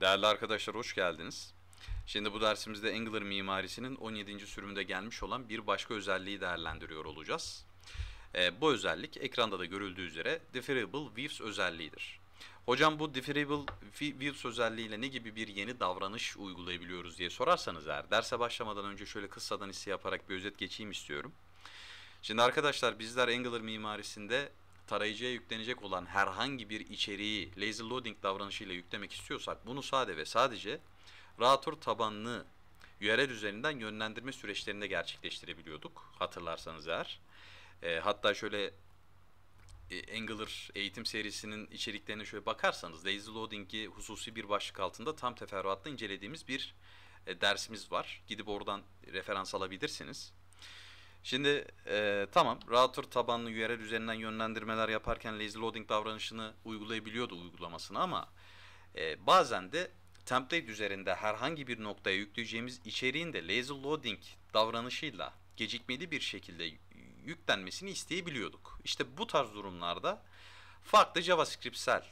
Değerli arkadaşlar hoş geldiniz. Şimdi bu dersimizde Angular mimarisinin 17. sürümünde gelmiş olan bir başka özelliği değerlendiriyor olacağız. E, bu özellik ekranda da görüldüğü üzere Differable Views özelliğidir. Hocam bu Differable Views özelliğiyle ne gibi bir yeni davranış uygulayabiliyoruz diye sorarsanız eğer derse başlamadan önce şöyle kıssadan hisse yaparak bir özet geçeyim istiyorum. Şimdi arkadaşlar bizler Angular mimarisinde tarayıcıya yüklenecek olan herhangi bir içeriği lazy loading davranışıyla yüklemek istiyorsak bunu sade ve sadece router tabanlı URL üzerinden yönlendirme süreçlerinde gerçekleştirebiliyorduk hatırlarsanız eğer. E, hatta şöyle e, Angular eğitim serisinin içeriklerine şöyle bakarsanız lazy loading'i hususi bir başlık altında tam teferruatla incelediğimiz bir e, dersimiz var. Gidip oradan referans alabilirsiniz. Şimdi e, tamam router tabanlı URL üzerinden yönlendirmeler yaparken lazy loading davranışını uygulayabiliyordu uygulamasını ama e, bazen de template üzerinde herhangi bir noktaya yükleyeceğimiz içeriğin de lazy loading davranışıyla gecikmeli bir şekilde yüklenmesini isteyebiliyorduk. İşte bu tarz durumlarda farklı JavaScriptsel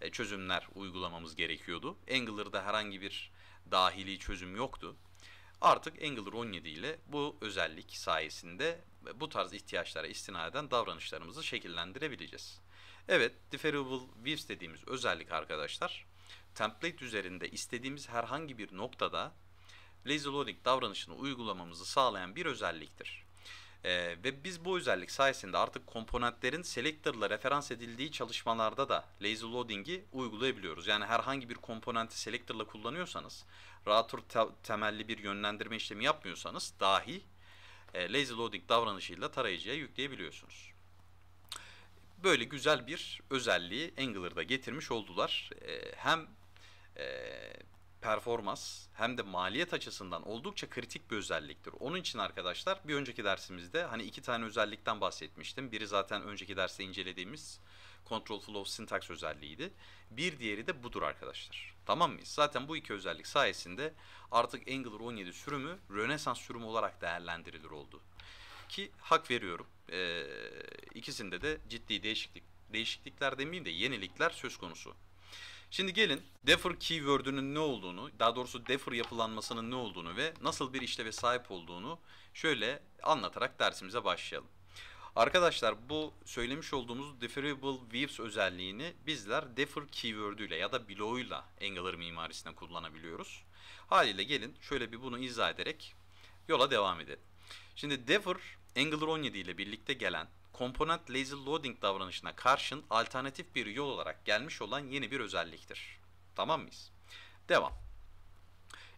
e, çözümler uygulamamız gerekiyordu. Angular'da herhangi bir dahili çözüm yoktu. Artık Angular 17 ile bu özellik sayesinde bu tarz ihtiyaçlara istinaden davranışlarımızı şekillendirebileceğiz. Evet, Differable Views dediğimiz özellik arkadaşlar, template üzerinde istediğimiz herhangi bir noktada lazy loading davranışını uygulamamızı sağlayan bir özelliktir. Ee, ve biz bu özellik sayesinde artık komponentlerin selector'la referans edildiği çalışmalarda da lazy loading'i uygulayabiliyoruz. Yani herhangi bir komponenti selector'la kullanıyorsanız, router te- temelli bir yönlendirme işlemi yapmıyorsanız dahi e, lazy loading davranışıyla tarayıcıya yükleyebiliyorsunuz. Böyle güzel bir özelliği Angular'da getirmiş oldular. E, hem e, performans hem de maliyet açısından oldukça kritik bir özelliktir. Onun için arkadaşlar bir önceki dersimizde hani iki tane özellikten bahsetmiştim. Biri zaten önceki derste incelediğimiz Control Flow Syntax özelliğiydi. Bir diğeri de budur arkadaşlar. Tamam mıyız? Zaten bu iki özellik sayesinde artık Angular 17 sürümü Rönesans sürümü olarak değerlendirilir oldu. Ki hak veriyorum. Ee, ikisinde de ciddi değişiklik değişiklikler demeyeyim de yenilikler söz konusu. Şimdi gelin defer keyword'ünün ne olduğunu, daha doğrusu defer yapılanmasının ne olduğunu ve nasıl bir işleve sahip olduğunu şöyle anlatarak dersimize başlayalım. Arkadaşlar bu söylemiş olduğumuz Deferable Views özelliğini bizler Defer keyword ile ya da ile Angular mimarisine kullanabiliyoruz. Haliyle gelin şöyle bir bunu izah ederek yola devam edelim. Şimdi Defer Angular 17 ile birlikte gelen komponent lazy loading davranışına karşın alternatif bir yol olarak gelmiş olan yeni bir özelliktir. Tamam mıyız? Devam.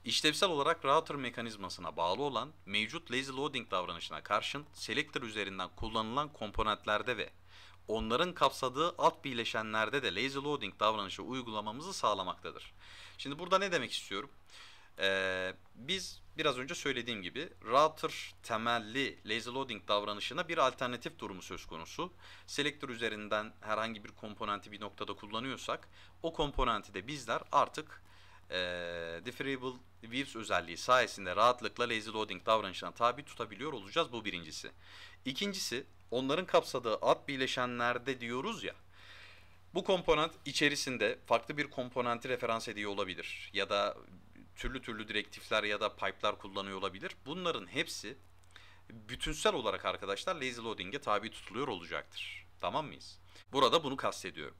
İşlevsel olarak router mekanizmasına bağlı olan mevcut lazy loading davranışına karşın selector üzerinden kullanılan komponentlerde ve onların kapsadığı alt bileşenlerde de lazy loading davranışı uygulamamızı sağlamaktadır. Şimdi burada ne demek istiyorum? Ee, biz biraz önce söylediğim gibi router temelli lazy loading davranışına bir alternatif durumu söz konusu. Selektör üzerinden herhangi bir komponenti bir noktada kullanıyorsak o komponenti de bizler artık e, differable views özelliği sayesinde rahatlıkla lazy loading davranışına tabi tutabiliyor olacağız. Bu birincisi. İkincisi onların kapsadığı alt bileşenlerde diyoruz ya bu komponent içerisinde farklı bir komponenti referans ediyor olabilir ya da türlü türlü direktifler ya da pipe'lar kullanıyor olabilir. Bunların hepsi bütünsel olarak arkadaşlar lazy loading'e tabi tutuluyor olacaktır. Tamam mıyız? Burada bunu kastediyorum.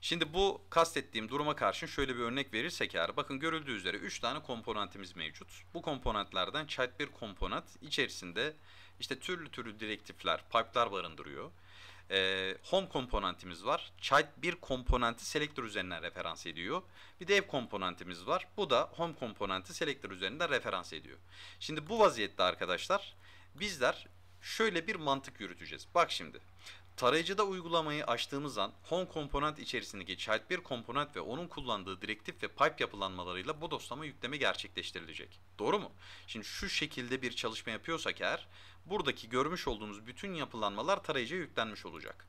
Şimdi bu kastettiğim duruma karşın şöyle bir örnek verirsek eğer bakın görüldüğü üzere 3 tane komponentimiz mevcut. Bu komponentlerden child bir komponent içerisinde işte türlü türlü direktifler, pipe'lar barındırıyor e, home komponentimiz var. Child bir komponenti selector üzerinden referans ediyor. Bir de ev komponentimiz var. Bu da home komponenti selector üzerinden referans ediyor. Şimdi bu vaziyette arkadaşlar bizler şöyle bir mantık yürüteceğiz. Bak şimdi Tarayıcıda uygulamayı açtığımız an home komponent içerisindeki child bir komponent ve onun kullandığı direktif ve pipe yapılanmalarıyla bu doslama yükleme gerçekleştirilecek. Doğru mu? Şimdi şu şekilde bir çalışma yapıyorsak eğer buradaki görmüş olduğunuz bütün yapılanmalar tarayıcıya yüklenmiş olacak.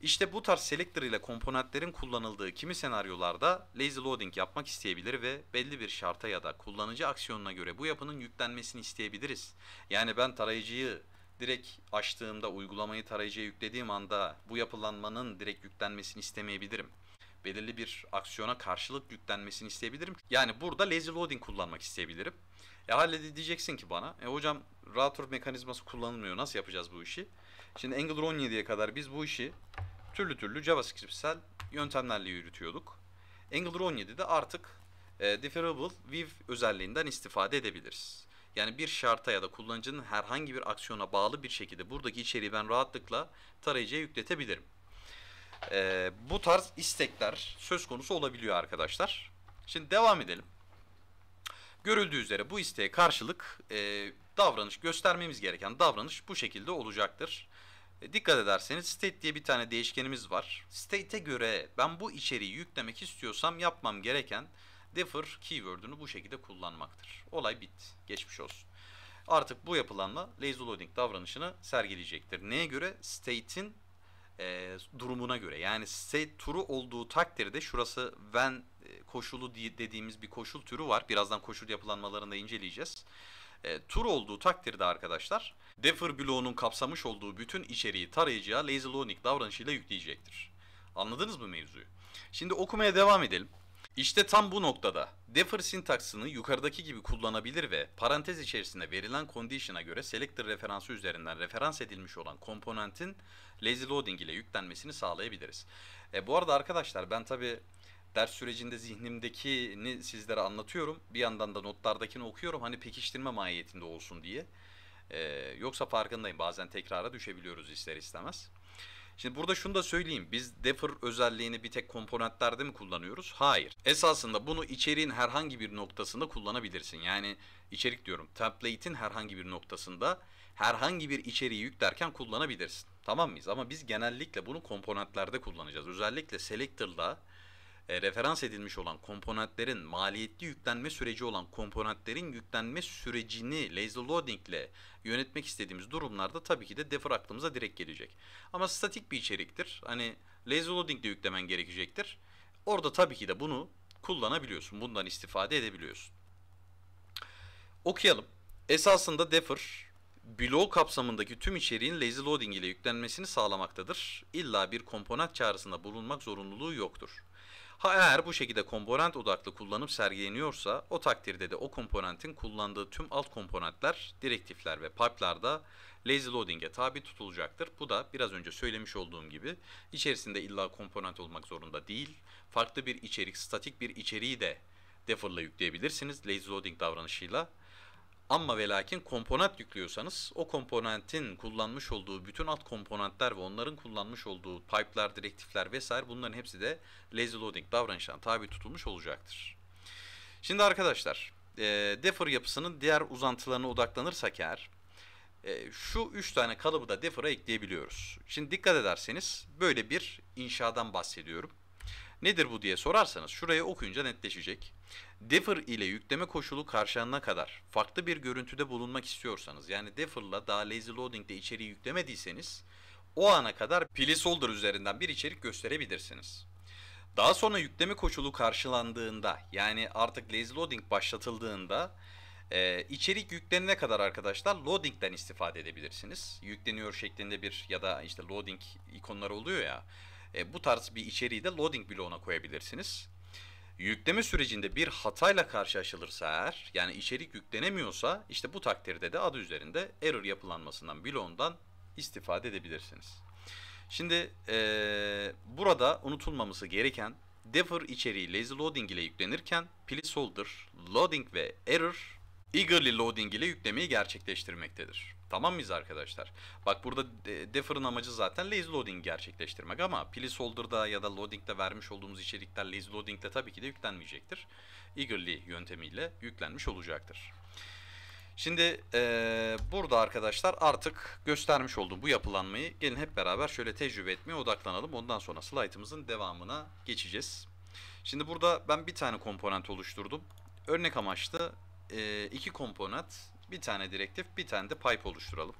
İşte bu tarz selector ile komponentlerin kullanıldığı kimi senaryolarda lazy loading yapmak isteyebilir ve belli bir şarta ya da kullanıcı aksiyonuna göre bu yapının yüklenmesini isteyebiliriz. Yani ben tarayıcıyı direkt açtığımda uygulamayı tarayıcıya yüklediğim anda bu yapılanmanın direkt yüklenmesini istemeyebilirim belirli bir aksiyona karşılık yüklenmesini isteyebilirim. Yani burada lazy loading kullanmak isteyebilirim. E halledi diyeceksin ki bana. E hocam rotor mekanizması kullanılmıyor. Nasıl yapacağız bu işi? Şimdi Angular 17'ye kadar biz bu işi türlü türlü JavaScriptsel yöntemlerle yürütüyorduk. Angular 17'de artık e, differable view özelliğinden istifade edebiliriz. Yani bir şarta ya da kullanıcının herhangi bir aksiyona bağlı bir şekilde buradaki içeriği ben rahatlıkla tarayıcıya yükletebilirim e, bu tarz istekler söz konusu olabiliyor arkadaşlar. Şimdi devam edelim. Görüldüğü üzere bu isteğe karşılık e, davranış göstermemiz gereken davranış bu şekilde olacaktır. E, dikkat ederseniz state diye bir tane değişkenimiz var. State'e göre ben bu içeriği yüklemek istiyorsam yapmam gereken defer keyword'ünü bu şekilde kullanmaktır. Olay bitti. Geçmiş olsun. Artık bu yapılanla lazy loading davranışını sergileyecektir. Neye göre? State'in e, durumuna göre. Yani set turu olduğu takdirde şurası Venn e, koşulu dediğimiz bir koşul türü var. Birazdan koşul yapılanmalarını da inceleyeceğiz. E, tur olduğu takdirde arkadaşlar defer bloğunun kapsamış olduğu bütün içeriği tarayıcıya lazy loading davranışıyla yükleyecektir. Anladınız mı mevzuyu? Şimdi okumaya devam edelim. İşte tam bu noktada defer sintaksını yukarıdaki gibi kullanabilir ve parantez içerisinde verilen condition'a göre selector referansı üzerinden referans edilmiş olan komponentin lazy loading ile yüklenmesini sağlayabiliriz. E, bu arada arkadaşlar ben tabi ders sürecinde zihnimdekini sizlere anlatıyorum. Bir yandan da notlardakini okuyorum hani pekiştirme mahiyetinde olsun diye. E, yoksa farkındayım bazen tekrara düşebiliyoruz ister istemez. Şimdi burada şunu da söyleyeyim. Biz defer özelliğini bir tek komponentlerde mi kullanıyoruz? Hayır. Esasında bunu içeriğin herhangi bir noktasında kullanabilirsin. Yani içerik diyorum. Template'in herhangi bir noktasında herhangi bir içeriği yüklerken kullanabilirsin. Tamam mıyız? Ama biz genellikle bunu komponentlerde kullanacağız. Özellikle selector'la e, referans edilmiş olan komponentlerin maliyetli yüklenme süreci olan komponentlerin yüklenme sürecini lazy loading ile yönetmek istediğimiz durumlarda tabii ki de defer aklımıza direkt gelecek. Ama statik bir içeriktir. Hani lazy loading ile yüklemen gerekecektir. Orada tabii ki de bunu kullanabiliyorsun. Bundan istifade edebiliyorsun. Okuyalım. Esasında defer bloğu kapsamındaki tüm içeriğin lazy loading ile yüklenmesini sağlamaktadır. İlla bir komponent çağrısında bulunmak zorunluluğu yoktur. Ha eğer bu şekilde komponent odaklı kullanım sergileniyorsa o takdirde de o komponentin kullandığı tüm alt komponentler, direktifler ve pipe'larda lazy loading'e tabi tutulacaktır. Bu da biraz önce söylemiş olduğum gibi içerisinde illa komponent olmak zorunda değil. Farklı bir içerik, statik bir içeriği de defer'la yükleyebilirsiniz lazy loading davranışıyla. Ama ve lakin komponent yüklüyorsanız o komponentin kullanmış olduğu bütün alt komponentler ve onların kullanmış olduğu pipe'lar, direktifler vesaire bunların hepsi de lazy loading davranışına tabi tutulmuş olacaktır. Şimdi arkadaşlar e, defer yapısının diğer uzantılarına odaklanırsak eğer e, şu 3 tane kalıbı da defer'a ekleyebiliyoruz. Şimdi dikkat ederseniz böyle bir inşadan bahsediyorum. Nedir bu diye sorarsanız şurayı okuyunca netleşecek. Differ ile yükleme koşulu karşılanana kadar farklı bir görüntüde bulunmak istiyorsanız yani Differ'la daha lazy loading'de içeriği yüklemediyseniz o ana kadar placeholder üzerinden bir içerik gösterebilirsiniz. Daha sonra yükleme koşulu karşılandığında yani artık lazy loading başlatıldığında e, içerik yüklenene kadar arkadaşlar loading'den istifade edebilirsiniz. Yükleniyor şeklinde bir ya da işte loading ikonları oluyor ya. E, bu tarz bir içeriği de loading bloğuna koyabilirsiniz. Yükleme sürecinde bir hatayla karşılaşılırsa eğer, yani içerik yüklenemiyorsa işte bu takdirde de adı üzerinde error yapılanmasından bloğundan istifade edebilirsiniz. Şimdi ee, burada unutulmaması gereken Defer içeriği lazy loading ile yüklenirken placeholder, loading ve error eagerly loading ile yüklemeyi gerçekleştirmektedir. Tamam mıyız arkadaşlar? Bak burada defer'ın amacı zaten lazy loading gerçekleştirmek ama placeholder'da ya da loading'de vermiş olduğumuz içerikler lazy loading'de tabii ki de yüklenmeyecektir. Eagerly yöntemiyle yüklenmiş olacaktır. Şimdi e, burada arkadaşlar artık göstermiş olduğum bu yapılanmayı gelin hep beraber şöyle tecrübe etmeye odaklanalım. Ondan sonra slaytımızın devamına geçeceğiz. Şimdi burada ben bir tane komponent oluşturdum. Örnek amaçlı e, iki komponent, bir tane direktif, bir tane de pipe oluşturalım.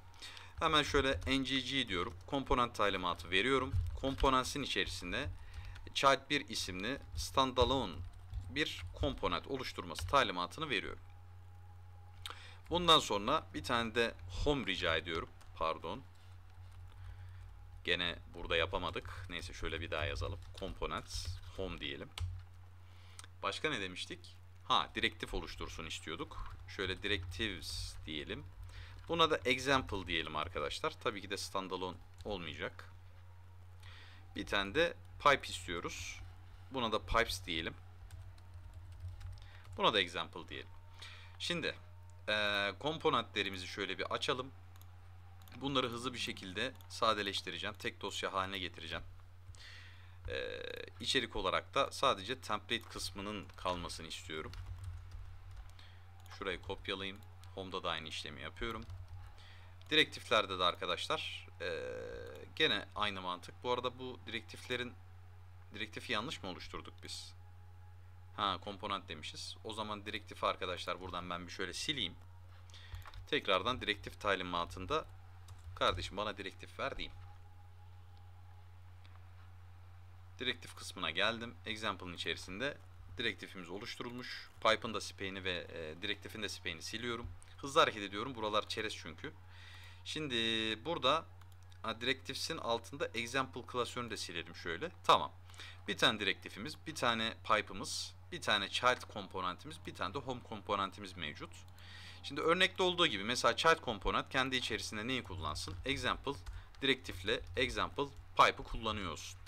Hemen şöyle ngg diyorum. Komponent talimatı veriyorum. Komponentin içerisinde child1 isimli standalone bir komponent oluşturması talimatını veriyorum. Bundan sonra bir tane de home rica ediyorum. Pardon. Gene burada yapamadık. Neyse şöyle bir daha yazalım. Komponent home diyelim. Başka ne demiştik? Ha direktif oluştursun istiyorduk. Şöyle directives diyelim. Buna da example diyelim arkadaşlar. Tabii ki de standalone olmayacak. Bir tane de pipe istiyoruz. Buna da pipes diyelim. Buna da example diyelim. Şimdi e, komponentlerimizi şöyle bir açalım. Bunları hızlı bir şekilde sadeleştireceğim. Tek dosya haline getireceğim e, içerik olarak da sadece template kısmının kalmasını istiyorum. Şurayı kopyalayayım. Home'da da aynı işlemi yapıyorum. Direktiflerde de arkadaşlar e, gene aynı mantık. Bu arada bu direktiflerin direktifi yanlış mı oluşturduk biz? Ha komponent demişiz. O zaman direktifi arkadaşlar buradan ben bir şöyle sileyim. Tekrardan direktif talimatında kardeşim bana direktif ver diyeyim. Direktif kısmına geldim. Example'ın içerisinde direktifimiz oluşturulmuş. Pipe'ın da spane'i ve e, direktifin de spane'i siliyorum. Hızlı hareket ediyorum. Buralar çerez çünkü. Şimdi burada direktifsin altında example klasörünü de silelim şöyle. Tamam. Bir tane direktifimiz, bir tane pipe'ımız, bir tane child komponentimiz, bir tane de home komponentimiz mevcut. Şimdi örnekte olduğu gibi mesela child komponent kendi içerisinde neyi kullansın? Example direktifle example pipe'ı kullanıyorsun.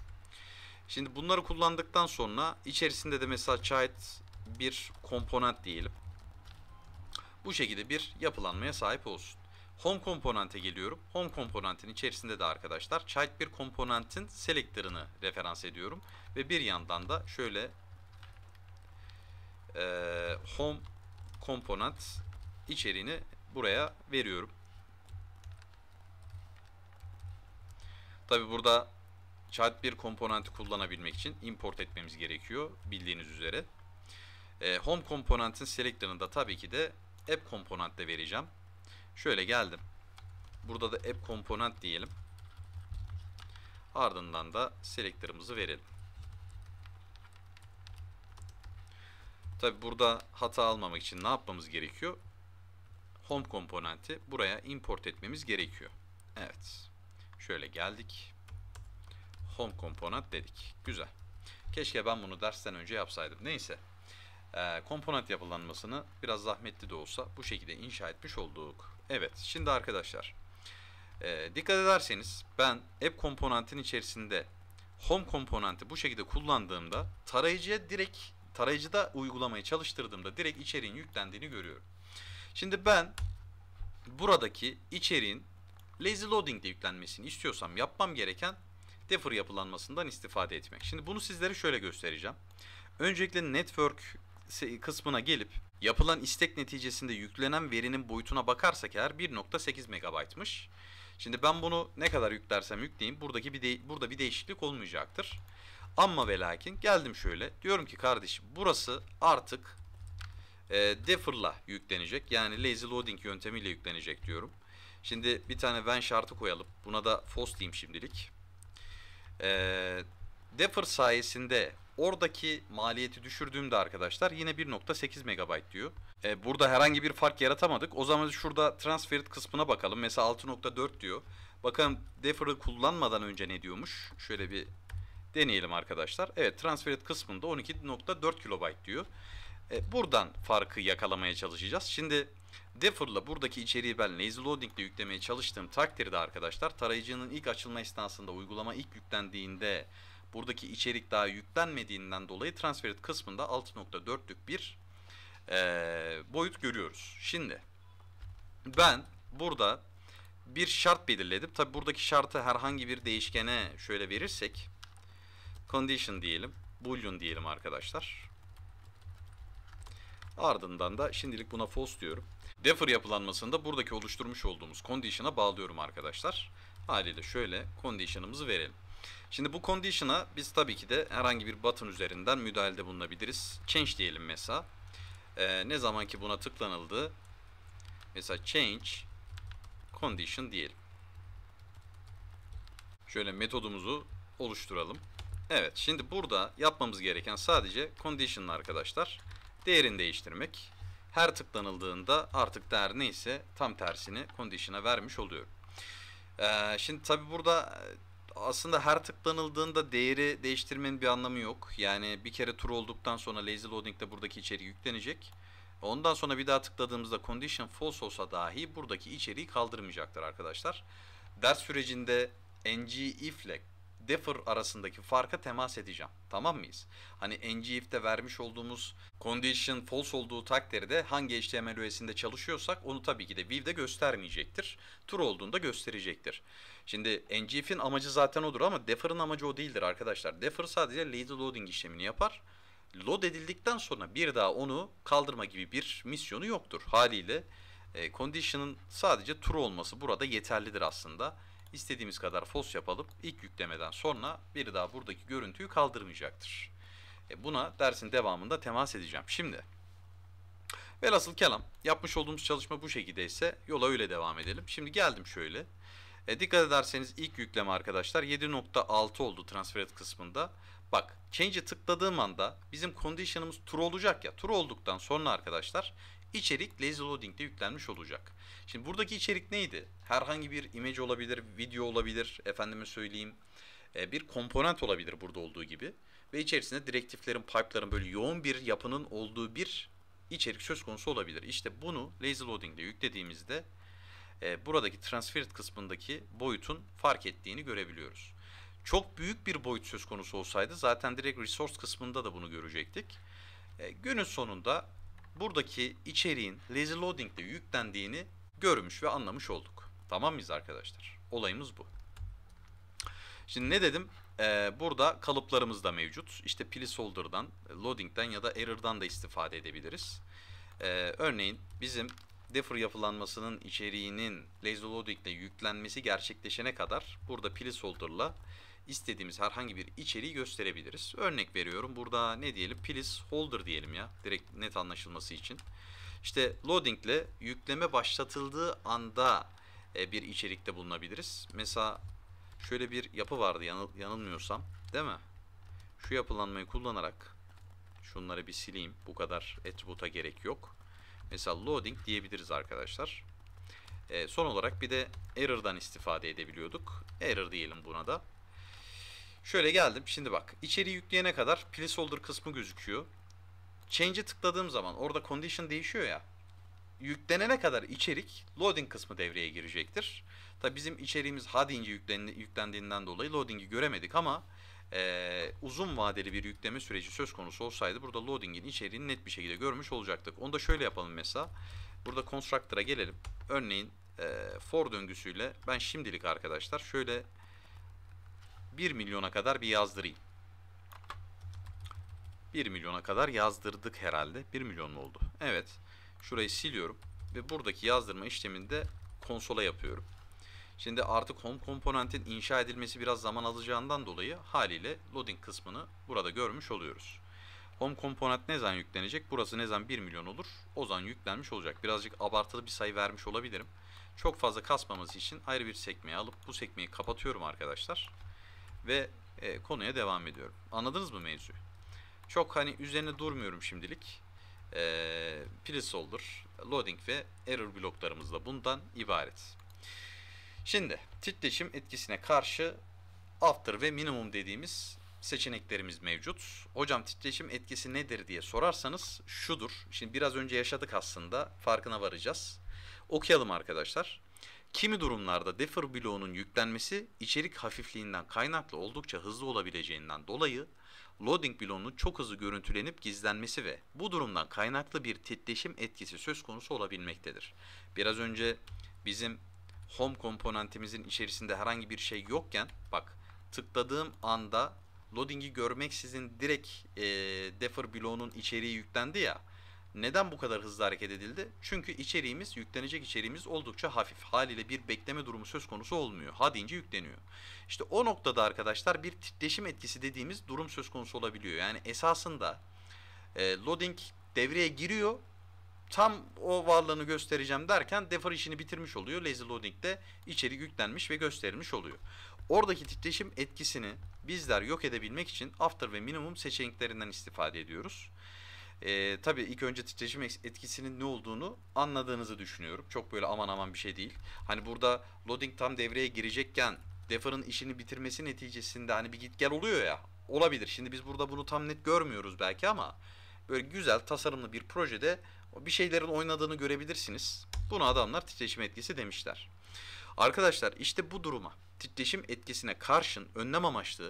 Şimdi bunları kullandıktan sonra içerisinde de mesela çayt bir komponent diyelim. Bu şekilde bir yapılanmaya sahip olsun. Home komponente geliyorum. Home komponentin içerisinde de arkadaşlar çayt bir komponentin selektörünü referans ediyorum. Ve bir yandan da şöyle e, home komponent içeriğini buraya veriyorum. Tabi burada Child1 komponenti kullanabilmek için import etmemiz gerekiyor bildiğiniz üzere. E, home komponentin selector'ını da tabii ki de app komponentle vereceğim. Şöyle geldim. Burada da app komponent diyelim. Ardından da selector'ımızı verelim. Tabi burada hata almamak için ne yapmamız gerekiyor? Home komponenti buraya import etmemiz gerekiyor. Evet. Şöyle geldik home komponent dedik. Güzel. Keşke ben bunu dersten önce yapsaydım. Neyse. Ee, komponent yapılanmasını biraz zahmetli de olsa bu şekilde inşa etmiş olduk. Evet. Şimdi arkadaşlar ee, dikkat ederseniz ben app komponentin içerisinde home komponenti bu şekilde kullandığımda tarayıcıya direkt tarayıcıda uygulamayı çalıştırdığımda direkt içeriğin yüklendiğini görüyorum. Şimdi ben buradaki içeriğin lazy loading de yüklenmesini istiyorsam yapmam gereken Defer yapılanmasından istifade etmek. Şimdi bunu sizlere şöyle göstereceğim. Öncelikle network kısmına gelip yapılan istek neticesinde yüklenen verinin boyutuna bakarsak eğer 1.8 megabaytmış. Şimdi ben bunu ne kadar yüklersem yükleyeyim buradaki bir de, burada bir değişiklik olmayacaktır. Ama ve lakin geldim şöyle diyorum ki kardeşim burası artık e, defer'la yüklenecek. Yani lazy loading yöntemiyle yüklenecek diyorum. Şimdi bir tane van şartı koyalım. Buna da false diyeyim şimdilik. Ee, Defer sayesinde oradaki maliyeti düşürdüğümde arkadaşlar yine 1.8 MB diyor. Ee, burada herhangi bir fark yaratamadık. O zaman şurada transferit kısmına bakalım. Mesela 6.4 diyor. Bakalım Defer'ı kullanmadan önce ne diyormuş? Şöyle bir deneyelim arkadaşlar. Evet transferit kısmında 12.4 KB diyor. Ee, buradan farkı yakalamaya çalışacağız. Şimdi Differ'la buradaki içeriği ben lazy loading ile yüklemeye çalıştığım takdirde arkadaşlar tarayıcının ilk açılma esnasında uygulama ilk yüklendiğinde buradaki içerik daha yüklenmediğinden dolayı transferit kısmında 6.4'lük bir e, boyut görüyoruz. Şimdi ben burada bir şart belirledim. Tabi buradaki şartı herhangi bir değişkene şöyle verirsek condition diyelim. Boolean diyelim arkadaşlar. Ardından da şimdilik buna false diyorum. Defer yapılanmasında buradaki oluşturmuş olduğumuz condition'a bağlıyorum arkadaşlar. Haliyle şöyle condition'ımızı verelim. Şimdi bu condition'a biz tabii ki de herhangi bir button üzerinden müdahalede bulunabiliriz. Change diyelim mesela. Ee, ne zaman ki buna tıklanıldı. Mesela change condition diyelim. Şöyle metodumuzu oluşturalım. Evet şimdi burada yapmamız gereken sadece condition arkadaşlar. Değerini değiştirmek. Her tıklanıldığında artık değer neyse tam tersini condition'a vermiş oluyorum. Ee, şimdi tabi burada e, aslında her tıklanıldığında değeri değiştirmenin bir anlamı yok. Yani bir kere tur olduktan sonra lazy loading de buradaki içeriği yüklenecek. Ondan sonra bir daha tıkladığımızda condition false olsa dahi buradaki içeriği kaldırmayacaktır arkadaşlar. Ders sürecinde ng if ile defer arasındaki farka temas edeceğim. Tamam mıyız? Hani ngif'te vermiş olduğumuz condition false olduğu takdirde hangi HTML öğesinde çalışıyorsak onu tabii ki de view'de göstermeyecektir. True olduğunda gösterecektir. Şimdi ngif'in amacı zaten odur ama defer'ın amacı o değildir arkadaşlar. Defer sadece lazy loading işlemini yapar load edildikten sonra bir daha onu kaldırma gibi bir misyonu yoktur. Haliyle e, condition'ın sadece true olması burada yeterlidir aslında istediğimiz kadar fos yapalım. İlk yüklemeden sonra bir daha buradaki görüntüyü kaldırmayacaktır. E buna dersin devamında temas edeceğim. Şimdi velhasıl kelam yapmış olduğumuz çalışma bu şekilde ise yola öyle devam edelim. Şimdi geldim şöyle. E, dikkat ederseniz ilk yükleme arkadaşlar 7.6 oldu transferat kısmında. Bak change'e tıkladığım anda bizim condition'ımız true olacak ya. True olduktan sonra arkadaşlar içerik Lazy Loading'de yüklenmiş olacak. Şimdi buradaki içerik neydi? Herhangi bir image olabilir, video olabilir, efendime söyleyeyim e, bir komponent olabilir burada olduğu gibi. Ve içerisinde direktiflerin, pipe'ların böyle yoğun bir yapının olduğu bir içerik söz konusu olabilir. İşte bunu Lazy Loading'de yüklediğimizde e, buradaki transferred kısmındaki boyutun fark ettiğini görebiliyoruz. Çok büyük bir boyut söz konusu olsaydı zaten direkt resource kısmında da bunu görecektik. E, günün sonunda buradaki içeriğin lazy loading ile yüklendiğini görmüş ve anlamış olduk. Tamam mıyız arkadaşlar? Olayımız bu. Şimdi ne dedim? Ee, burada kalıplarımız da mevcut. İşte placeholder'dan, loading'den ya da error'dan da istifade edebiliriz. Ee, örneğin bizim defer yapılanmasının içeriğinin lazy loading ile yüklenmesi gerçekleşene kadar burada placeholder'la istediğimiz herhangi bir içeriği gösterebiliriz. Örnek veriyorum burada ne diyelim please holder diyelim ya direkt net anlaşılması için. İşte loading ile yükleme başlatıldığı anda e, bir içerikte bulunabiliriz. Mesela şöyle bir yapı vardı yanıl yanılmıyorsam değil mi? Şu yapılanmayı kullanarak şunları bir sileyim. Bu kadar attribute'a gerek yok. Mesela loading diyebiliriz arkadaşlar. E, son olarak bir de error'dan istifade edebiliyorduk. Error diyelim buna da. Şöyle geldim. Şimdi bak içeri yükleyene kadar placeholder kısmı gözüküyor. Change'e tıkladığım zaman orada condition değişiyor ya. Yüklenene kadar içerik loading kısmı devreye girecektir. Tabi bizim içeriğimiz Hading'e yüklendiğinden dolayı loading'i göremedik ama e, uzun vadeli bir yükleme süreci söz konusu olsaydı burada loading'in içeriğini net bir şekilde görmüş olacaktık. Onu da şöyle yapalım mesela. Burada constructor'a gelelim. Örneğin e, for döngüsüyle ben şimdilik arkadaşlar şöyle 1 milyona kadar bir yazdırayım. 1 milyona kadar yazdırdık herhalde. 1 milyon oldu? Evet. Şurayı siliyorum ve buradaki yazdırma işlemini de konsola yapıyorum. Şimdi artık home komponentin inşa edilmesi biraz zaman alacağından dolayı haliyle loading kısmını burada görmüş oluyoruz. Home komponent ne zaman yüklenecek? Burası ne zaman 1 milyon olur? O zaman yüklenmiş olacak. Birazcık abartılı bir sayı vermiş olabilirim. Çok fazla kasmamız için ayrı bir sekmeye alıp bu sekmeyi kapatıyorum arkadaşlar ve e, konuya devam ediyorum. Anladınız mı mevzuyu? Çok hani üzerine durmuyorum şimdilik. E, placeholder, loading ve error bloklarımız da bundan ibaret. Şimdi titreşim etkisine karşı after ve minimum dediğimiz seçeneklerimiz mevcut. Hocam titreşim etkisi nedir diye sorarsanız şudur. Şimdi biraz önce yaşadık aslında farkına varacağız. Okuyalım arkadaşlar. Kimi durumlarda defer bloğunun yüklenmesi içerik hafifliğinden kaynaklı oldukça hızlı olabileceğinden dolayı loading bloğunun çok hızlı görüntülenip gizlenmesi ve bu durumdan kaynaklı bir titreşim etkisi söz konusu olabilmektedir. Biraz önce bizim home komponentimizin içerisinde herhangi bir şey yokken bak tıkladığım anda loading'i görmeksizin direkt e, defer bloğunun içeriği yüklendi ya neden bu kadar hızlı hareket edildi? Çünkü içeriğimiz, yüklenecek içeriğimiz oldukça hafif. Haliyle bir bekleme durumu söz konusu olmuyor. Ha deyince yükleniyor. İşte o noktada arkadaşlar bir titreşim etkisi dediğimiz durum söz konusu olabiliyor. Yani esasında e, loading devreye giriyor. Tam o varlığını göstereceğim derken defer işini bitirmiş oluyor. Lazy loading'de içerik yüklenmiş ve gösterilmiş oluyor. Oradaki titreşim etkisini bizler yok edebilmek için after ve minimum seçeneklerinden istifade ediyoruz. E, tabii ilk önce titreşim etkisinin ne olduğunu anladığınızı düşünüyorum. Çok böyle aman aman bir şey değil. Hani burada loading tam devreye girecekken Defa'nın işini bitirmesi neticesinde hani bir git gel oluyor ya. Olabilir. Şimdi biz burada bunu tam net görmüyoruz belki ama böyle güzel tasarımlı bir projede bir şeylerin oynadığını görebilirsiniz. Bunu adamlar titreşim etkisi demişler. Arkadaşlar işte bu duruma titreşim etkisine karşın önlem amaçlı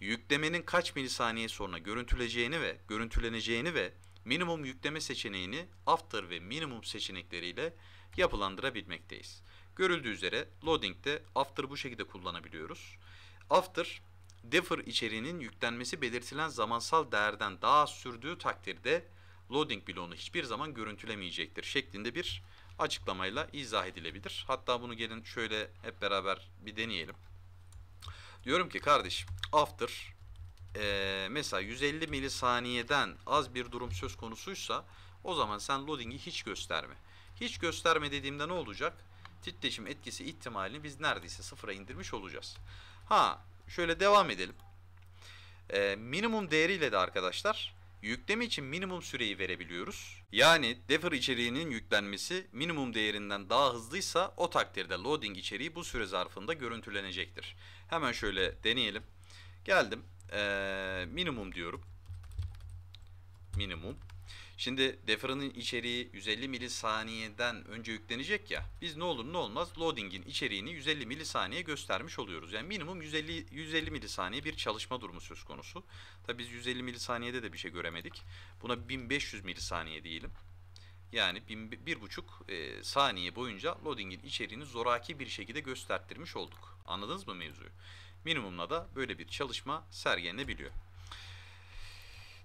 yüklemenin kaç milisaniye sonra görüntüleceğini ve görüntüleneceğini ve minimum yükleme seçeneğini after ve minimum seçenekleriyle yapılandırabilmekteyiz. Görüldüğü üzere loading'de after bu şekilde kullanabiliyoruz. After defer içeriğinin yüklenmesi belirtilen zamansal değerden daha az sürdüğü takdirde loading bloğunu hiçbir zaman görüntülemeyecektir şeklinde bir açıklamayla izah edilebilir. Hatta bunu gelin şöyle hep beraber bir deneyelim. Diyorum ki kardeşim after e, mesela 150 milisaniyeden az bir durum söz konusuysa o zaman sen loading'i hiç gösterme. Hiç gösterme dediğimde ne olacak? Titreşim etkisi ihtimalini biz neredeyse sıfıra indirmiş olacağız. Ha şöyle devam edelim. E, minimum değeriyle de arkadaşlar yükleme için minimum süreyi verebiliyoruz. Yani defer içeriğinin yüklenmesi minimum değerinden daha hızlıysa o takdirde loading içeriği bu süre zarfında görüntülenecektir. Hemen şöyle deneyelim. Geldim ee, minimum diyorum. Minimum. Şimdi deferra'nın içeriği 150 milisaniyeden önce yüklenecek ya. Biz ne olur ne olmaz loading'in içeriğini 150 milisaniye göstermiş oluyoruz. Yani minimum 150 150 milisaniye bir çalışma durumu söz konusu. Tabi biz 150 milisaniyede de bir şey göremedik. Buna 1500 milisaniye diyelim. Yani 1,5 saniye boyunca loading'in içeriğini zoraki bir şekilde gösterttirmiş olduk. Anladınız mı mevzuyu? Minimumla da böyle bir çalışma sergilenebiliyor.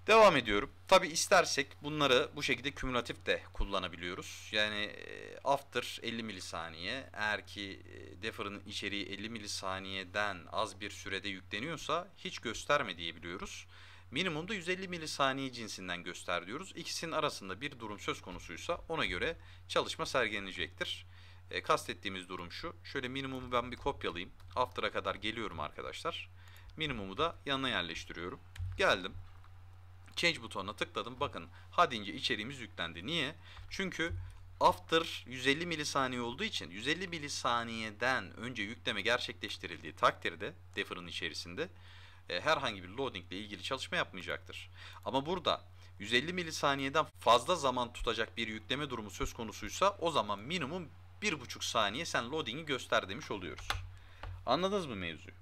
Devam ediyorum. Tabi istersek bunları bu şekilde kümülatif de kullanabiliyoruz. Yani e, after 50 milisaniye eğer ki e, defer'ın içeriği 50 milisaniyeden az bir sürede yükleniyorsa hiç gösterme diyebiliyoruz. Minimumda 150 milisaniye cinsinden göster diyoruz. İkisinin arasında bir durum söz konusuysa ona göre çalışma sergilenecektir. E, kastettiğimiz durum şu. Şöyle minimumu ben bir kopyalayayım. After'a kadar geliyorum arkadaşlar. Minimumu da yanına yerleştiriyorum. Geldim. Change butonuna tıkladım. Bakın hadince içeriğimiz yüklendi. Niye? Çünkü after 150 milisaniye olduğu için 150 milisaniyeden önce yükleme gerçekleştirildiği takdirde defer'ın içerisinde e, herhangi bir loading ile ilgili çalışma yapmayacaktır. Ama burada 150 milisaniyeden fazla zaman tutacak bir yükleme durumu söz konusuysa o zaman minimum 1,5 saniye sen loading'i göster demiş oluyoruz. Anladınız mı mevzuyu?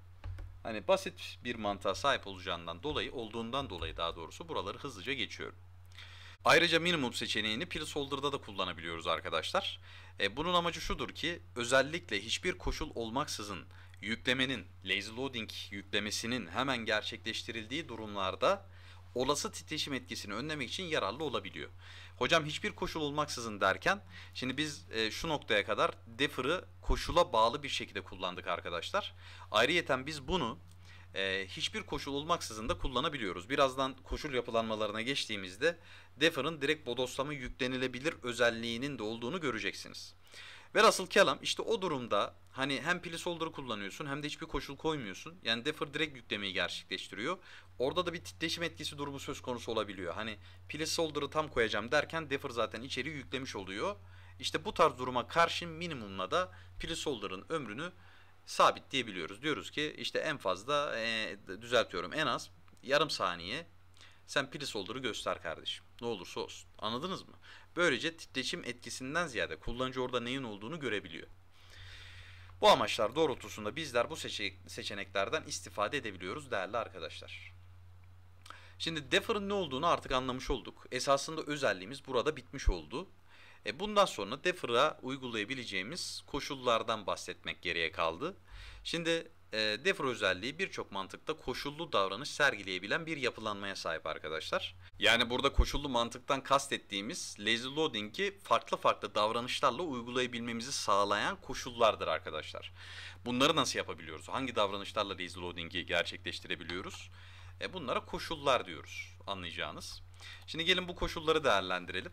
Hani basit bir mantığa sahip olacağından dolayı, olduğundan dolayı daha doğrusu buraları hızlıca geçiyorum. Ayrıca minimum seçeneğini placeholder'da da kullanabiliyoruz arkadaşlar. E, bunun amacı şudur ki özellikle hiçbir koşul olmaksızın yüklemenin, lazy loading yüklemesinin hemen gerçekleştirildiği durumlarda olası titreşim etkisini önlemek için yararlı olabiliyor. Hocam hiçbir koşul olmaksızın derken şimdi biz e, şu noktaya kadar defer'ı koşula bağlı bir şekilde kullandık arkadaşlar. Ayrıyeten biz bunu e, hiçbir koşul olmaksızın da kullanabiliyoruz. Birazdan koşul yapılanmalarına geçtiğimizde defer'ın direkt bodoslama yüklenilebilir özelliğinin de olduğunu göreceksiniz. Ve asıl kelam işte o durumda hani hem placeholder kullanıyorsun hem de hiçbir koşul koymuyorsun. Yani defer direkt yüklemeyi gerçekleştiriyor. Orada da bir titreşim etkisi durumu söz konusu olabiliyor. Hani placeholder'ı tam koyacağım derken defer zaten içeri yüklemiş oluyor. İşte bu tarz duruma karşı minimumla da placeholder'ın ömrünü sabit diyebiliyoruz. Diyoruz ki işte en fazla e, düzeltiyorum en az yarım saniye sen placeholder'ı göster kardeşim. Ne olursa olsun. Anladınız mı? Böylece titreşim etkisinden ziyade kullanıcı orada neyin olduğunu görebiliyor. Bu amaçlar doğrultusunda bizler bu seçeneklerden istifade edebiliyoruz değerli arkadaşlar. Şimdi defer'ın ne olduğunu artık anlamış olduk. Esasında özelliğimiz burada bitmiş oldu. E bundan sonra defer'a uygulayabileceğimiz koşullardan bahsetmek geriye kaldı. Şimdi e, Defro özelliği birçok mantıkta koşullu davranış sergileyebilen bir yapılanmaya sahip arkadaşlar. Yani burada koşullu mantıktan kastettiğimiz lazy loading'i farklı farklı davranışlarla uygulayabilmemizi sağlayan koşullardır arkadaşlar. Bunları nasıl yapabiliyoruz? Hangi davranışlarla lazy loading'i gerçekleştirebiliyoruz? E, bunlara koşullar diyoruz anlayacağınız. Şimdi gelin bu koşulları değerlendirelim.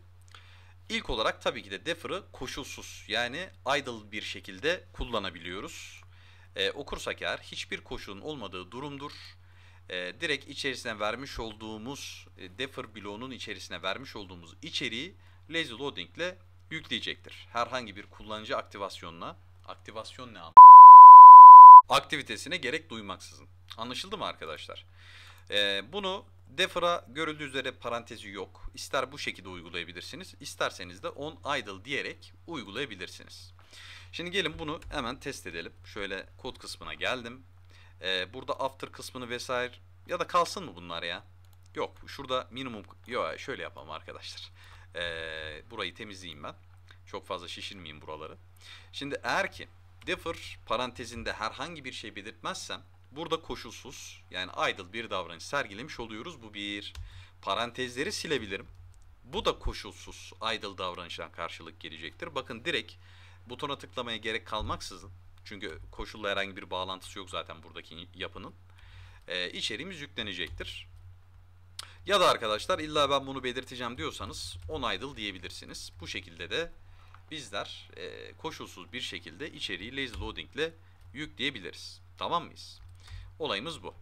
İlk olarak tabii ki de defer'ı koşulsuz yani idle bir şekilde kullanabiliyoruz e, okursak eğer hiçbir koşulun olmadığı durumdur. E, direkt içerisine vermiş olduğumuz e, defer bloğunun içerisine vermiş olduğumuz içeriği lazy loading ile yükleyecektir. Herhangi bir kullanıcı aktivasyonuna aktivasyon ne ama aktivitesine gerek duymaksızın. Anlaşıldı mı arkadaşlar? E, bunu Defra görüldüğü üzere parantezi yok. İster bu şekilde uygulayabilirsiniz, isterseniz de on idle diyerek uygulayabilirsiniz. Şimdi gelin bunu hemen test edelim. Şöyle kod kısmına geldim. Ee, burada after kısmını vesaire ya da kalsın mı bunlar ya? Yok şurada minimum yok şöyle yapalım arkadaşlar. Ee, burayı temizleyeyim ben. Çok fazla şişirmeyeyim buraları. Şimdi eğer ki defer parantezinde herhangi bir şey belirtmezsem burada koşulsuz yani idle bir davranış sergilemiş oluyoruz. Bu bir parantezleri silebilirim. Bu da koşulsuz idle davranıştan karşılık gelecektir. Bakın direkt butona tıklamaya gerek kalmaksızın çünkü koşulla herhangi bir bağlantısı yok zaten buradaki yapının e, içeriğimiz yüklenecektir. Ya da arkadaşlar illa ben bunu belirteceğim diyorsanız onaydır diyebilirsiniz. Bu şekilde de bizler e, koşulsuz bir şekilde içeriği lazy loading ile yükleyebiliriz. Tamam mıyız? Olayımız bu.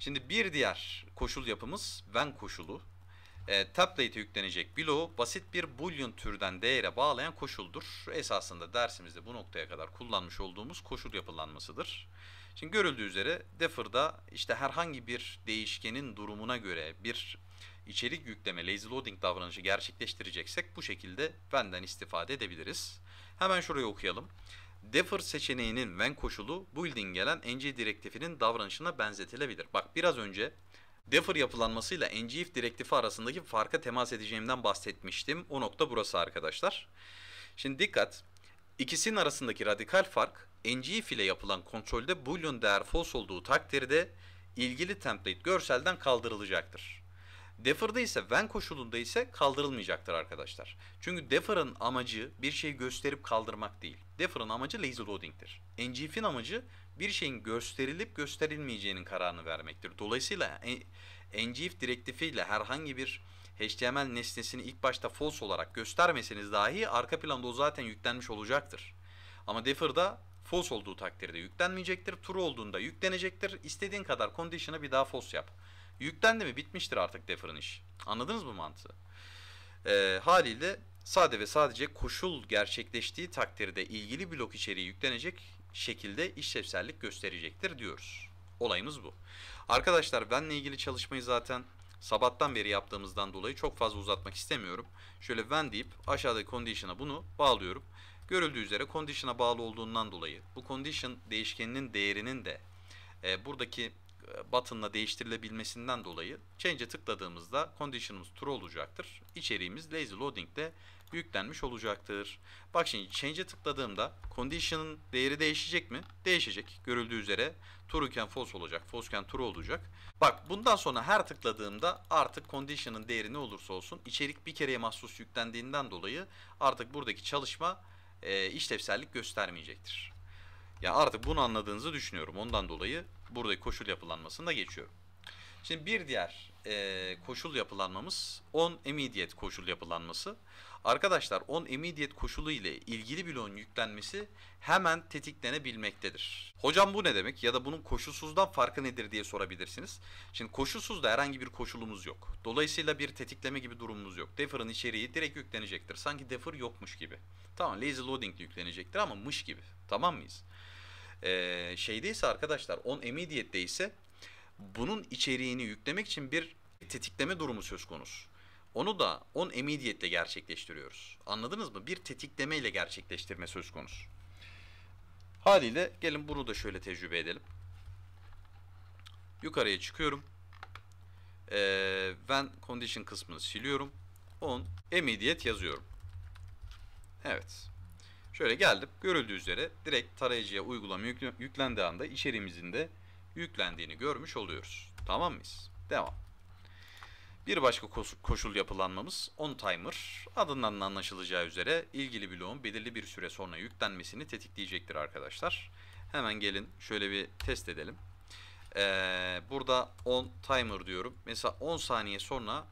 Şimdi bir diğer koşul yapımız when koşulu. E, Template'e yüklenecek bloğu basit bir boolean türden değere bağlayan koşuldur. Esasında dersimizde bu noktaya kadar kullanmış olduğumuz koşul yapılanmasıdır. Şimdi görüldüğü üzere defer'da işte herhangi bir değişkenin durumuna göre bir içerik yükleme, lazy loading davranışı gerçekleştireceksek bu şekilde benden istifade edebiliriz. Hemen şurayı okuyalım. Defer seçeneğinin when koşulu building gelen ng direktifinin davranışına benzetilebilir. Bak biraz önce Defer yapılanmasıyla NGIF direktifi arasındaki farka temas edeceğimden bahsetmiştim. O nokta burası arkadaşlar. Şimdi dikkat. İkisinin arasındaki radikal fark NGIF ile yapılan kontrolde boolean değer false olduğu takdirde ilgili template görselden kaldırılacaktır. Defer'da ise when koşulunda ise kaldırılmayacaktır arkadaşlar. Çünkü defer'ın amacı bir şeyi gösterip kaldırmak değil. Defer'ın amacı lazy loading'dir. NGIF'in amacı bir şeyin gösterilip gösterilmeyeceğinin kararını vermektir. Dolayısıyla NGIF direktifiyle herhangi bir HTML nesnesini ilk başta false olarak göstermeseniz dahi arka planda o zaten yüklenmiş olacaktır. Ama defer'da false olduğu takdirde yüklenmeyecektir. True olduğunda yüklenecektir. İstediğin kadar condition'a bir daha false yap. Yüklendi mi bitmiştir artık defer'ın iş. Anladınız mı mantığı? Ee, haliyle sade ve sadece koşul gerçekleştiği takdirde ilgili blok içeriği yüklenecek şekilde işlevsellik gösterecektir diyoruz. Olayımız bu. Arkadaşlar benle ilgili çalışmayı zaten sabahtan beri yaptığımızdan dolayı çok fazla uzatmak istemiyorum. Şöyle when deyip aşağıdaki condition'a bunu bağlıyorum. Görüldüğü üzere condition'a bağlı olduğundan dolayı bu condition değişkeninin değerinin de e, buradaki e, button'la değiştirilebilmesinden dolayı change'e tıkladığımızda condition'ımız true olacaktır. İçeriğimiz lazy loading'de yüklenmiş olacaktır. Bak şimdi change'e tıkladığımda condition'ın değeri değişecek mi? Değişecek. Görüldüğü üzere true'ken false olacak, false'ken true olacak. Bak bundan sonra her tıkladığımda artık condition'ın değeri ne olursa olsun içerik bir kereye mahsus yüklendiğinden dolayı artık buradaki çalışma e, işlevsellik göstermeyecektir. Ya artık bunu anladığınızı düşünüyorum. Ondan dolayı buradaki koşul yapılanmasında geçiyorum. Şimdi bir diğer e, koşul yapılanmamız 10 immediate koşul yapılanması. Arkadaşlar 10 immediate koşulu ile ilgili bir bloğun yüklenmesi hemen tetiklenebilmektedir. Hocam bu ne demek ya da bunun koşulsuzdan farkı nedir diye sorabilirsiniz. Şimdi koşulsuzda herhangi bir koşulumuz yok. Dolayısıyla bir tetikleme gibi durumumuz yok. Defer'ın içeriği direkt yüklenecektir. Sanki defer yokmuş gibi. Tamam lazy loading yüklenecektir ama mış gibi. Tamam mıyız? Ee, şeydeyse arkadaşlar 10 immediate'de ise bunun içeriğini yüklemek için bir tetikleme durumu söz konusu. Onu da on emniyetle gerçekleştiriyoruz. Anladınız mı? Bir tetikleme ile gerçekleştirme söz konusu. Haliyle gelin bunu da şöyle tecrübe edelim. Yukarıya çıkıyorum. Ee, ben condition kısmını siliyorum. On emniyet yazıyorum. Evet. Şöyle geldim. Görüldüğü üzere direkt tarayıcıya uygulama yüklendiği anda içeriğimizin de yüklendiğini görmüş oluyoruz. Tamam mıyız? Devam. Bir başka koşul yapılanmamız on timer. Adından da anlaşılacağı üzere ilgili bloğun belirli bir süre sonra yüklenmesini tetikleyecektir arkadaşlar. Hemen gelin şöyle bir test edelim. Ee, burada on timer diyorum. Mesela 10 saniye sonra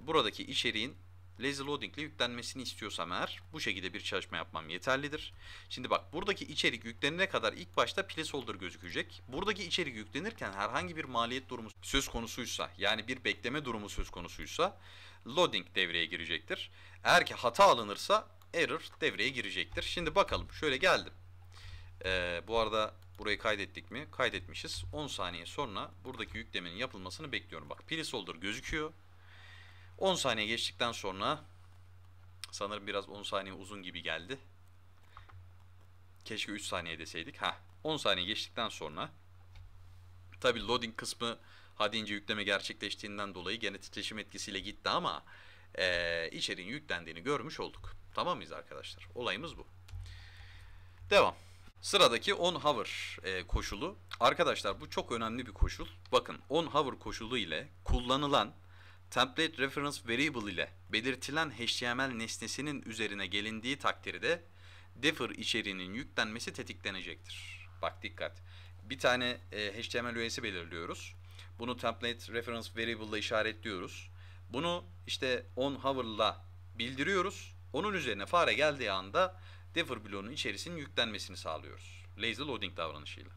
buradaki içeriğin lazy loading'le yüklenmesini istiyorsam eğer bu şekilde bir çalışma yapmam yeterlidir. Şimdi bak buradaki içerik yüklenene kadar ilk başta placeholder gözükecek. Buradaki içerik yüklenirken herhangi bir maliyet durumu söz konusuysa yani bir bekleme durumu söz konusuysa loading devreye girecektir. Eğer ki hata alınırsa error devreye girecektir. Şimdi bakalım şöyle geldim. Ee, bu arada burayı kaydettik mi? Kaydetmişiz. 10 saniye sonra buradaki yüklemenin yapılmasını bekliyorum. Bak placeholder gözüküyor. 10 saniye geçtikten sonra sanırım biraz 10 saniye uzun gibi geldi. Keşke 3 saniye deseydik. Ha, 10 saniye geçtikten sonra tabi loading kısmı Hadince yükleme gerçekleştiğinden dolayı gene titreşim etkisiyle gitti ama e, içeriğin yüklendiğini görmüş olduk. Tamam mıyız arkadaşlar? Olayımız bu. Devam. Sıradaki 10 hover e, koşulu. Arkadaşlar bu çok önemli bir koşul. Bakın 10 hover koşulu ile kullanılan template reference variable ile belirtilen HTML nesnesinin üzerine gelindiği takdirde defer içeriğinin yüklenmesi tetiklenecektir. Bak dikkat. Bir tane e, HTML üyesi belirliyoruz. Bunu template reference variable ile işaretliyoruz. Bunu işte on hover'la bildiriyoruz. Onun üzerine fare geldiği anda defer bloğunun içerisinin yüklenmesini sağlıyoruz. Lazy loading davranışıyla.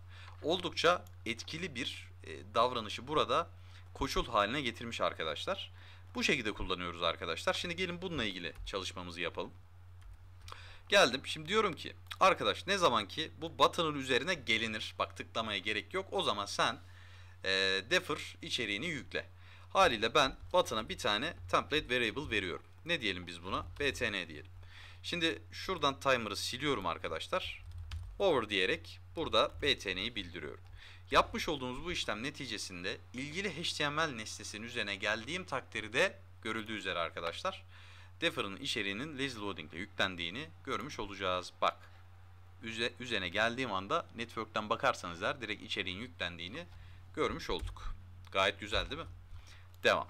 Oldukça etkili bir e, davranışı burada koşul haline getirmiş arkadaşlar. Bu şekilde kullanıyoruz arkadaşlar. Şimdi gelin bununla ilgili çalışmamızı yapalım. Geldim. Şimdi diyorum ki arkadaş ne zaman ki bu button'ın üzerine gelinir. Bak tıklamaya gerek yok. O zaman sen e, defer içeriğini yükle. Haliyle ben button'a bir tane template variable veriyorum. Ne diyelim biz buna? btn diyelim. Şimdi şuradan timer'ı siliyorum arkadaşlar. Over diyerek burada btn'yi bildiriyorum. Yapmış olduğumuz bu işlem neticesinde ilgili HTML nesnesinin üzerine geldiğim takdirde görüldüğü üzere arkadaşlar Defer'ın içeriğinin lazy loading ile yüklendiğini görmüş olacağız. Bak üzerine geldiğim anda network'ten bakarsanız der direkt içeriğin yüklendiğini görmüş olduk. Gayet güzel değil mi? Devam.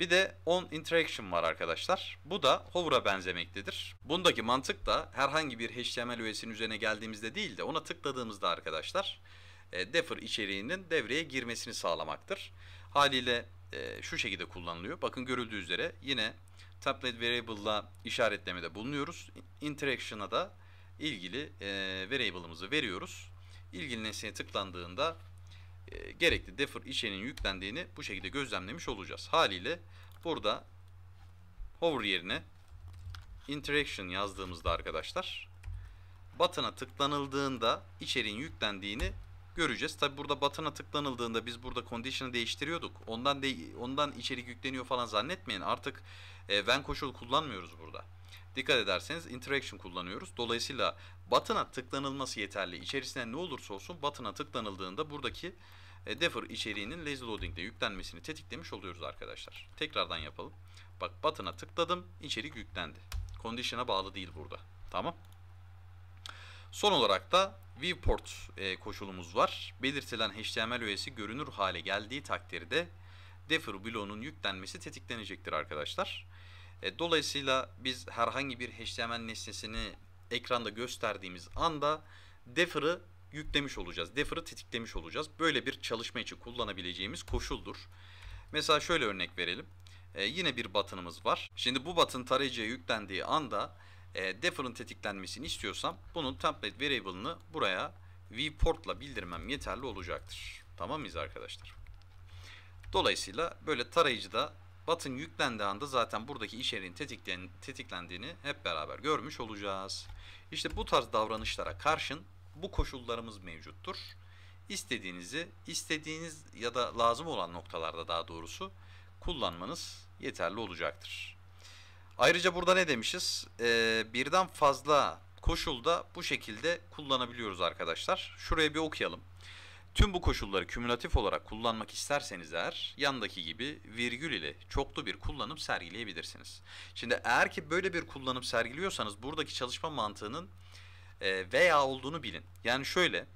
Bir de on interaction var arkadaşlar. Bu da hover'a benzemektedir. Bundaki mantık da herhangi bir HTML üyesinin üzerine geldiğimizde değil de ona tıkladığımızda arkadaşlar e, defer içeriğinin devreye girmesini sağlamaktır. Haliyle e, şu şekilde kullanılıyor. Bakın görüldüğü üzere yine template variable'la işaretlemede bulunuyoruz. Interaction'a da ilgili e, variable'ımızı veriyoruz. İlgili nesneye tıklandığında e, gerekli defer içeriğinin yüklendiğini bu şekilde gözlemlemiş olacağız. Haliyle burada hover yerine interaction yazdığımızda arkadaşlar button'a tıklanıldığında içeriğin yüklendiğini göreceğiz. Tabi burada button'a tıklanıldığında biz burada condition'ı değiştiriyorduk. Ondan de, ondan içerik yükleniyor falan zannetmeyin. Artık e, when koşulu kullanmıyoruz burada. Dikkat ederseniz interaction kullanıyoruz. Dolayısıyla button'a tıklanılması yeterli. İçerisinden ne olursa olsun button'a tıklanıldığında buradaki e, defer içeriğinin lazy loading'de yüklenmesini tetiklemiş oluyoruz arkadaşlar. Tekrardan yapalım. Bak button'a tıkladım. içerik yüklendi. Condition'a bağlı değil burada. Tamam. Son olarak da viewport e, koşulumuz var. Belirtilen HTML üyesi görünür hale geldiği takdirde Defer bloğunun yüklenmesi tetiklenecektir arkadaşlar. E, dolayısıyla biz herhangi bir HTML nesnesini ekranda gösterdiğimiz anda Defer'ı yüklemiş olacağız. Defer'ı tetiklemiş olacağız. Böyle bir çalışma için kullanabileceğimiz koşuldur. Mesela şöyle örnek verelim. Ee, yine bir batınımız var. Şimdi bu batın tarayıcıya yüklendiği anda e, defer'ın tetiklenmesini istiyorsam bunun template variable'ını buraya viewport'la bildirmem yeterli olacaktır. Tamam mıyız arkadaşlar? Dolayısıyla böyle tarayıcıda button yüklendiği anda zaten buradaki içeriğin tetiklendiğini hep beraber görmüş olacağız. İşte bu tarz davranışlara karşın bu koşullarımız mevcuttur. İstediğinizi, istediğiniz ya da lazım olan noktalarda daha doğrusu kullanmanız yeterli olacaktır. Ayrıca burada ne demişiz? Ee, birden fazla koşulda bu şekilde kullanabiliyoruz arkadaşlar. Şuraya bir okuyalım. Tüm bu koşulları kümülatif olarak kullanmak isterseniz eğer yandaki gibi virgül ile çoklu bir kullanım sergileyebilirsiniz. Şimdi eğer ki böyle bir kullanım sergiliyorsanız buradaki çalışma mantığının e, veya olduğunu bilin. Yani şöyle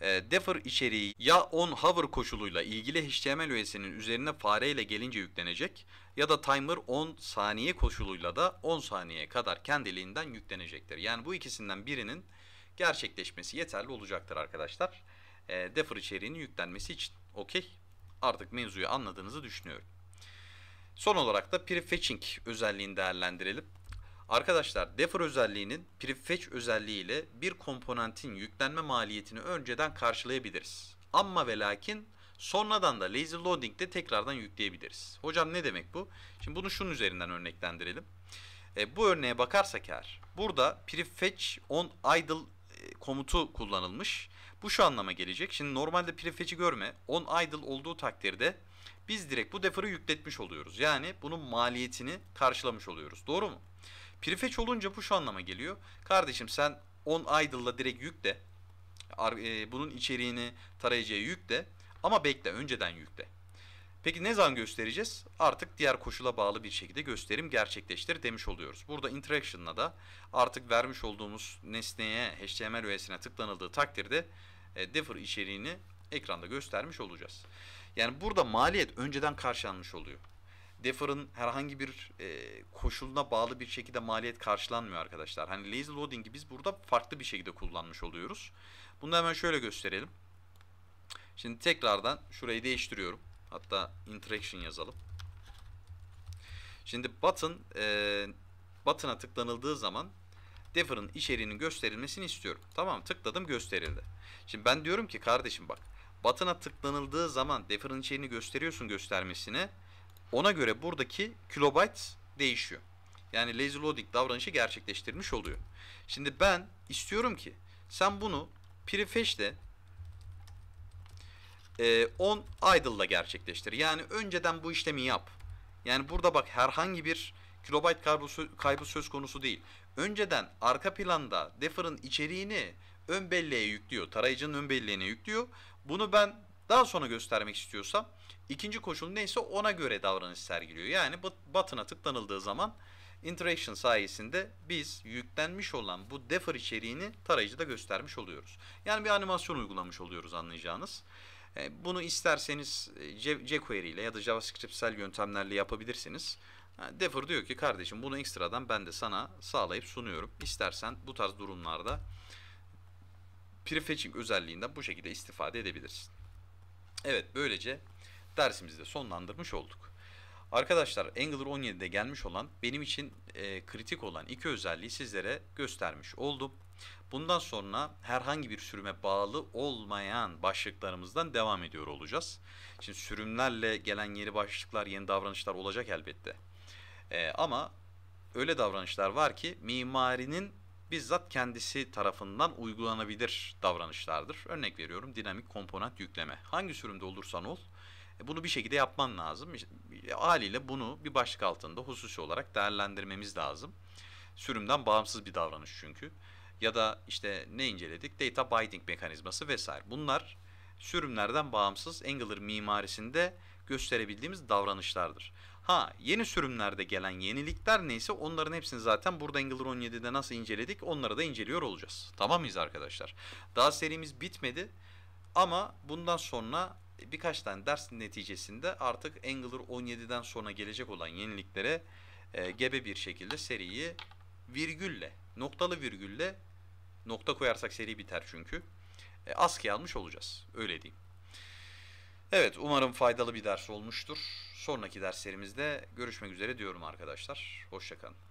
e, defer içeriği ya on hover koşuluyla ilgili HTML üyesinin üzerine fareyle gelince yüklenecek ya da timer 10 saniye koşuluyla da 10 saniye kadar kendiliğinden yüklenecektir. Yani bu ikisinden birinin gerçekleşmesi yeterli olacaktır arkadaşlar. E, defer içeriğinin yüklenmesi için. Okey. Artık mevzuyu anladığınızı düşünüyorum. Son olarak da prefetching özelliğini değerlendirelim. Arkadaşlar defer özelliğinin prefetch özelliği ile bir komponentin yüklenme maliyetini önceden karşılayabiliriz. Amma ve lakin sonradan da lazy loading de tekrardan yükleyebiliriz. Hocam ne demek bu? Şimdi bunu şunun üzerinden örneklendirelim. E, bu örneğe bakarsak eğer burada prefetch on idle e, komutu kullanılmış. Bu şu anlama gelecek. Şimdi normalde prefetch'i görme on idle olduğu takdirde biz direkt bu defer'ı yükletmiş oluyoruz. Yani bunun maliyetini karşılamış oluyoruz. Doğru mu? Prefetch olunca bu şu anlama geliyor. Kardeşim sen on idle'la direkt yükle. E, bunun içeriğini tarayıcıya yükle. Ama bekle önceden yükle. Peki ne zaman göstereceğiz? Artık diğer koşula bağlı bir şekilde gösterim gerçekleştir demiş oluyoruz. Burada interaction'la da artık vermiş olduğumuz nesneye HTML öğesine tıklanıldığı takdirde e, differ içeriğini ekranda göstermiş olacağız. Yani burada maliyet önceden karşılanmış oluyor. Defer'ın herhangi bir e, koşuluna bağlı bir şekilde maliyet karşılanmıyor arkadaşlar. Hani lazy loading'i biz burada farklı bir şekilde kullanmış oluyoruz. Bunu hemen şöyle gösterelim. Şimdi tekrardan şurayı değiştiriyorum. Hatta interaction yazalım. Şimdi button e, button'a tıklanıldığı zaman Defer'ın içeriğinin gösterilmesini istiyorum. Tamam tıkladım gösterildi. Şimdi ben diyorum ki kardeşim bak button'a tıklanıldığı zaman Defer'ın içeriğini gösteriyorsun göstermesini ona göre buradaki kilobyte değişiyor. Yani lazy loading davranışı gerçekleştirmiş oluyor. Şimdi ben istiyorum ki sen bunu prefetch'te e, on idle'la gerçekleştir. Yani önceden bu işlemi yap. Yani burada bak herhangi bir kilobayt kaybı, kaybı söz konusu değil. Önceden arka planda defer'ın içeriğini ön belleğe yüklüyor. Tarayıcının ön belleğine yüklüyor. Bunu ben daha sonra göstermek istiyorsa ikinci koşul neyse ona göre davranış sergiliyor. Yani button'a tıklanıldığı zaman interaction sayesinde biz yüklenmiş olan bu defer içeriğini tarayıcıda göstermiş oluyoruz. Yani bir animasyon uygulamış oluyoruz anlayacağınız. E, bunu isterseniz jQuery e, ile ya da JavaScriptsel yöntemlerle yapabilirsiniz. E, defer diyor ki kardeşim bunu ekstradan ben de sana sağlayıp sunuyorum. İstersen bu tarz durumlarda prefetching özelliğinden bu şekilde istifade edebilirsin. Evet böylece dersimizi de sonlandırmış olduk. Arkadaşlar Angular 17'de gelmiş olan benim için e, kritik olan iki özelliği sizlere göstermiş oldum. Bundan sonra herhangi bir sürüme bağlı olmayan başlıklarımızdan devam ediyor olacağız. Şimdi sürümlerle gelen yeni başlıklar, yeni davranışlar olacak elbette. E, ama öyle davranışlar var ki mimarinin bizzat kendisi tarafından uygulanabilir davranışlardır. Örnek veriyorum dinamik komponent yükleme. Hangi sürümde olursan ol e, bunu bir şekilde yapman lazım. E, haliyle bunu bir başlık altında hususi olarak değerlendirmemiz lazım. Sürümden bağımsız bir davranış çünkü. Ya da işte ne inceledik? Data binding mekanizması vesaire. Bunlar sürümlerden bağımsız Angular mimarisinde gösterebildiğimiz davranışlardır. Ha yeni sürümlerde gelen yenilikler neyse onların hepsini zaten burada Angular 17'de nasıl inceledik onları da inceliyor olacağız. Tamam mıyız arkadaşlar? Daha serimiz bitmedi ama bundan sonra birkaç tane ders neticesinde artık Angular 17'den sonra gelecek olan yeniliklere e, gebe bir şekilde seriyi virgülle, noktalı virgülle nokta koyarsak seri biter çünkü. E, askıya almış olacağız. Öyle diyeyim. Evet umarım faydalı bir ders olmuştur. Sonraki derslerimizde görüşmek üzere diyorum arkadaşlar. Hoşçakalın.